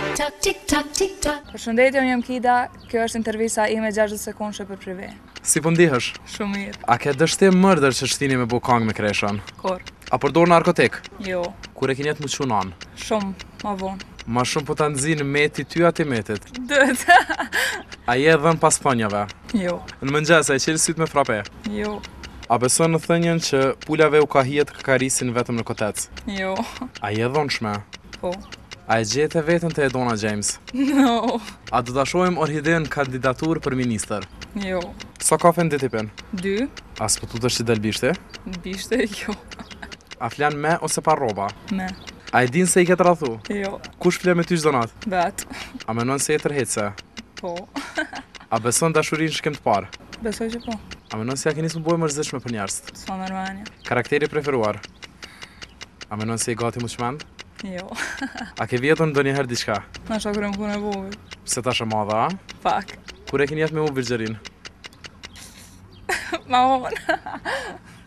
tik tak tik tak tik-tok Për shëndetje, unë jëmë Kida, kjo është intervisa i me 60 sekundë shë për prive Si po ndihësh? Shumë mirë A ke dështi mërder që shtini me bukang me kreshan? Kor A përdo në arkotek? Jo Kure kënjet më qunan? Shumë, ma vonë Ma shumë po të nëzinë meti ty atë i metit? Dët A je dhe në Jo Në mëngjesa, e qenë sytë me frape? Jo A beson në thënjen që pullave u ka hjetë kakarisin vetëm në kotec? Jo A je dhonshme? Po A e gjetë e vetën të Edona James? No. A du të shojmë orhideën kandidatur për minister? Jo. Sa ka kafe në ditipin? Dy. A së pëtut është që del bishte? Bishte, jo. A flan me ose pa roba? Me. A e din se i këtë rathu? Jo. Kush flan me ty zonat? Bet. A menon se e tërhetse? Po. A beson dashurin shkem të parë? Besoj që po. A menon se ja keni së bojë rëzëshme për njerës? Sa mërmanja. Karakteri preferuar? A menon se i gati më Jo. A ke vjetën ndonje herë diçka? Na a kërë më punë e Se ta shë madha? Pak. Kur e kin jetë me u virgjerin? Ma onë.